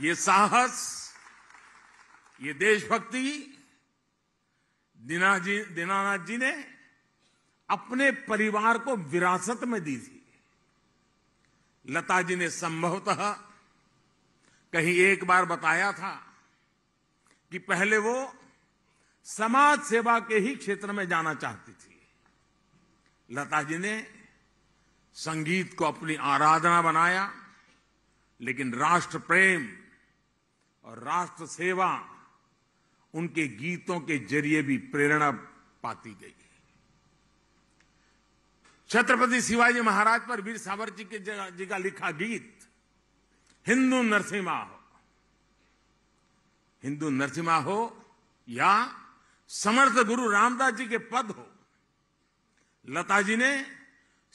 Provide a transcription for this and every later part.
ये साहस ये देशभक्ति दीनानाथ जी ने अपने परिवार को विरासत में दी थी लता जी ने संभवतः कहीं एक बार बताया था कि पहले वो समाज सेवा के ही क्षेत्र में जाना चाहती थी लता जी ने संगीत को अपनी आराधना बनाया लेकिन राष्ट्र प्रेम और राष्ट्र सेवा उनके गीतों के जरिए भी प्रेरणा पाती गई छत्रपति शिवाजी महाराज पर वीर सावर जी के जी का लिखा गीत हिंदू नरसिम्हा हो हिंदू नरसिम्हा हो या समर्थ गुरु रामदास जी के पद हो लता जी ने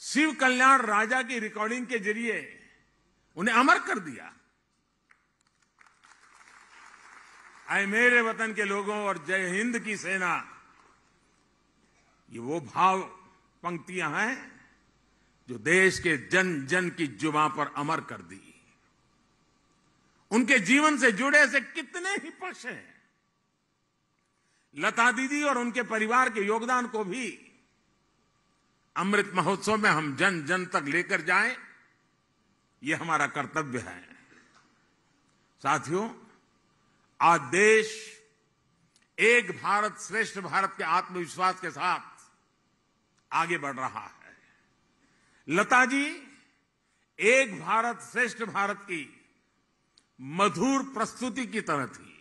शिव कल्याण राजा की रिकॉर्डिंग के जरिए उन्हें अमर कर दिया आए मेरे वतन के लोगों और जय हिंद की सेना ये वो भाव पंक्तियां हैं जो देश के जन जन की जुबा पर अमर कर दी उनके जीवन से जुड़े से कितने ही पक्ष हैं लता दीदी और उनके परिवार के योगदान को भी अमृत महोत्सव में हम जन जन तक लेकर जाएं ये हमारा कर्तव्य है साथियों आज देश एक भारत श्रेष्ठ भारत के आत्मविश्वास के साथ आगे बढ़ रहा है लता जी एक भारत श्रेष्ठ भारत की मधुर प्रस्तुति की तरह थी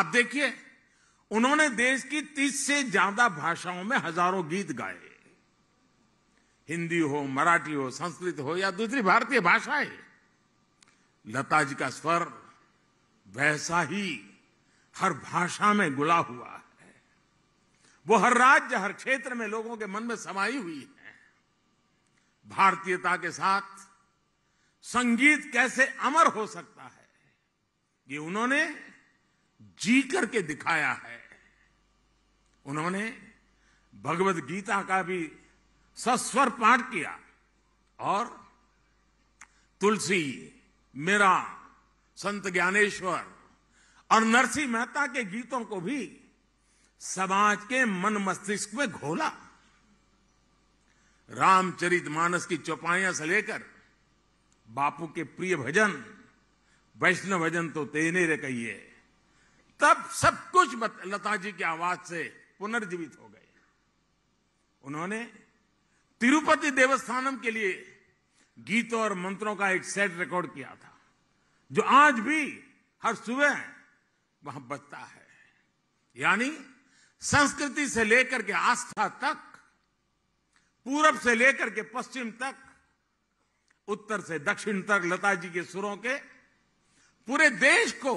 आप देखिए उन्होंने देश की तीस से ज्यादा भाषाओं में हजारों गीत गाए हिंदी हो मराठी हो संस्कृत हो या दूसरी भारतीय भाषाएं लता जी का स्वर वैसा ही हर भाषा में गुला हुआ है वो हर राज्य हर क्षेत्र में लोगों के मन में समाई हुई है भारतीयता के साथ संगीत कैसे अमर हो सकता है ये उन्होंने जी करके दिखाया है उन्होंने भगवत गीता का भी सस्वर पाठ किया और तुलसी मेरा संत ज्ञानेश्वर और नरसिंह मेहता के गीतों को भी समाज के मन मस्तिष्क में घोला रामचरित मानस की चौपाइयां से लेकर बापू के प्रिय भजन वैष्णव भजन तो तेने रे कहिए तब सब कुछ लता जी की आवाज से पुनर्जीवित हो गए उन्होंने तिरुपति देवस्थानम के लिए गीतों और मंत्रों का एक सेट रिकॉर्ड किया था जो आज भी हर सुबह वहां बचता है यानी संस्कृति से लेकर के आस्था तक पूरब से लेकर के पश्चिम तक उत्तर से दक्षिण तक लता जी के सुरों के पूरे देश को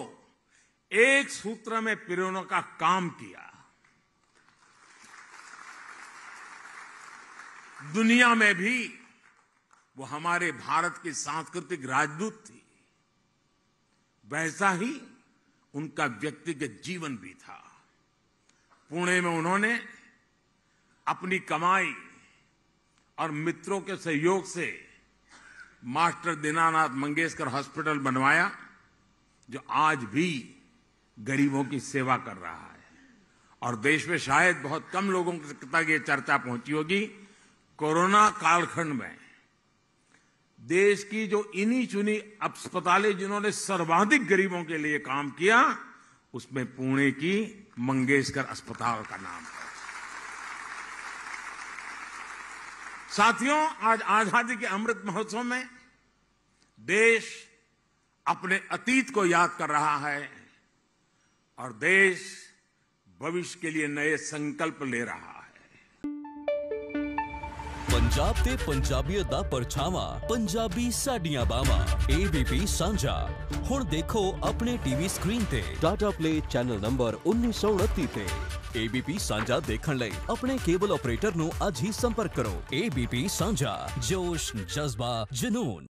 एक सूत्र में पिरोने का काम किया दुनिया में भी वो हमारे भारत की सांस्कृतिक राजदूत थी वैसा ही उनका व्यक्तिगत जीवन भी था पुणे में उन्होंने अपनी कमाई और मित्रों के सहयोग से मास्टर दीनानाथ मंगेशकर हॉस्पिटल बनवाया जो आज भी गरीबों की सेवा कर रहा है और देश में शायद बहुत कम लोगों तक ये चर्चा पहुंची होगी कोरोना कालखंड में देश की जो इन्हीं चुनी अस्पतालें जिन्होंने सर्वाधिक गरीबों के लिए काम किया उसमें पुणे की मंगेशकर अस्पताल का नाम है साथियों आज आजादी के अमृत महोत्सव में देश अपने अतीत को याद कर रहा है और देश भविष्य के लिए नए संकल्प ले रहा है पंजाब ते पंजाबियों दा परछावा पंजाबी साडियां बावा एबीपी सांझा हुण देखो अपने टीवी स्क्रीन ते टाटा प्ले चैनल नंबर 1929 ते एबीपी सांझा देखण ले अपने केबल ऑपरेटर नु आज ही संपर्क करो एबीपी सांझा जोश जज्बा जुनून